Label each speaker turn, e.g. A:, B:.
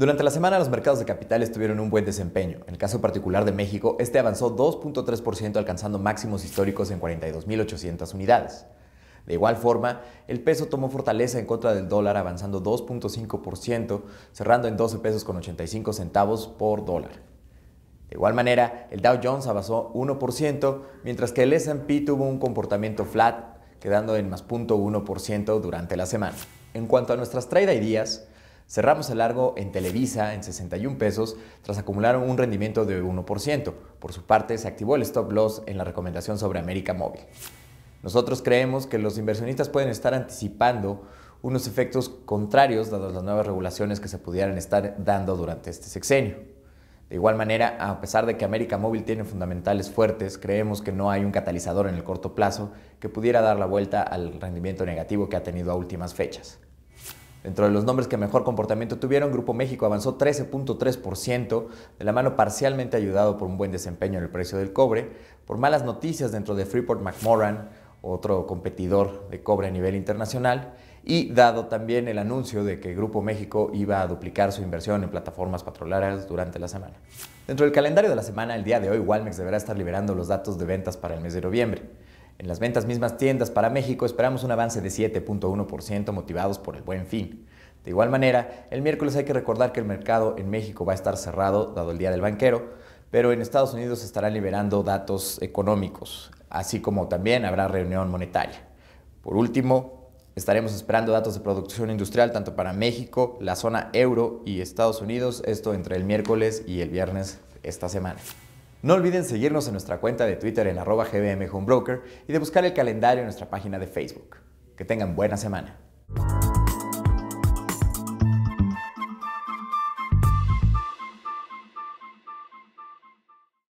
A: Durante la semana los mercados de capitales tuvieron un buen desempeño. En el caso particular de México, este avanzó 2.3% alcanzando máximos históricos en 42.800 unidades. De igual forma, el peso tomó fortaleza en contra del dólar avanzando 2.5%, cerrando en 12 pesos con 85 centavos por dólar. De igual manera, el Dow Jones avanzó 1%, mientras que el S&P tuvo un comportamiento flat, quedando en más 0.1% durante la semana. En cuanto a nuestras trade ideas, Cerramos a largo en Televisa en 61 pesos tras acumular un rendimiento de 1%. Por su parte, se activó el stop loss en la recomendación sobre América Móvil. Nosotros creemos que los inversionistas pueden estar anticipando unos efectos contrarios dadas las nuevas regulaciones que se pudieran estar dando durante este sexenio. De igual manera, a pesar de que América Móvil tiene fundamentales fuertes, creemos que no hay un catalizador en el corto plazo que pudiera dar la vuelta al rendimiento negativo que ha tenido a últimas fechas. Dentro de los nombres que mejor comportamiento tuvieron, Grupo México avanzó 13.3%, de la mano parcialmente ayudado por un buen desempeño en el precio del cobre, por malas noticias dentro de Freeport McMoran, otro competidor de cobre a nivel internacional, y dado también el anuncio de que Grupo México iba a duplicar su inversión en plataformas petroleras durante la semana. Dentro del calendario de la semana, el día de hoy, Walmex deberá estar liberando los datos de ventas para el mes de noviembre. En las ventas mismas tiendas para México esperamos un avance de 7.1% motivados por el buen fin. De igual manera, el miércoles hay que recordar que el mercado en México va a estar cerrado dado el Día del Banquero, pero en Estados Unidos se estarán liberando datos económicos, así como también habrá reunión monetaria. Por último, estaremos esperando datos de producción industrial tanto para México, la zona euro y Estados Unidos, esto entre el miércoles y el viernes esta semana. No olviden seguirnos en nuestra cuenta de Twitter en arroba GBM y de buscar el calendario en nuestra página de Facebook. Que tengan buena semana.